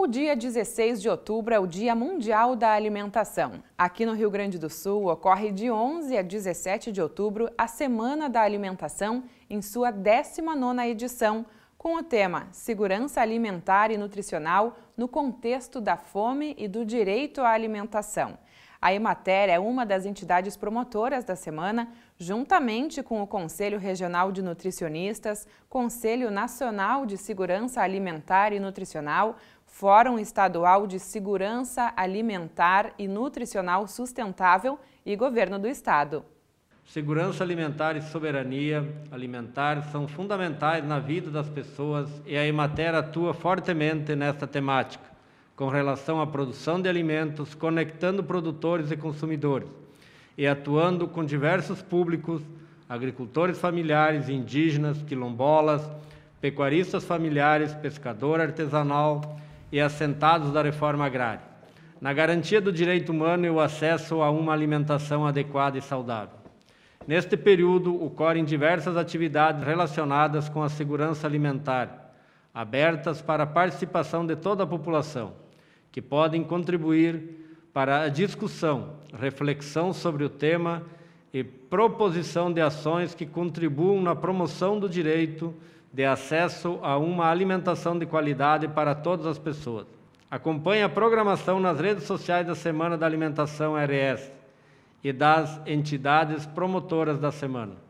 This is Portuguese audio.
O dia 16 de outubro é o Dia Mundial da Alimentação. Aqui no Rio Grande do Sul, ocorre de 11 a 17 de outubro a Semana da Alimentação, em sua 19ª edição, com o tema Segurança Alimentar e Nutricional no Contexto da Fome e do Direito à Alimentação. A Emater é uma das entidades promotoras da semana, juntamente com o Conselho Regional de Nutricionistas, Conselho Nacional de Segurança Alimentar e Nutricional, Fórum Estadual de Segurança Alimentar e Nutricional Sustentável e Governo do Estado. Segurança alimentar e soberania alimentar são fundamentais na vida das pessoas e a Emater atua fortemente nesta temática com relação à produção de alimentos, conectando produtores e consumidores e atuando com diversos públicos, agricultores familiares, indígenas, quilombolas, pecuaristas familiares, pescador artesanal e assentados da reforma agrária, na garantia do direito humano e o acesso a uma alimentação adequada e saudável. Neste período, ocorrem diversas atividades relacionadas com a segurança alimentar, abertas para a participação de toda a população que podem contribuir para a discussão, reflexão sobre o tema e proposição de ações que contribuam na promoção do direito de acesso a uma alimentação de qualidade para todas as pessoas. Acompanhe a programação nas redes sociais da Semana da Alimentação RS e das entidades promotoras da semana.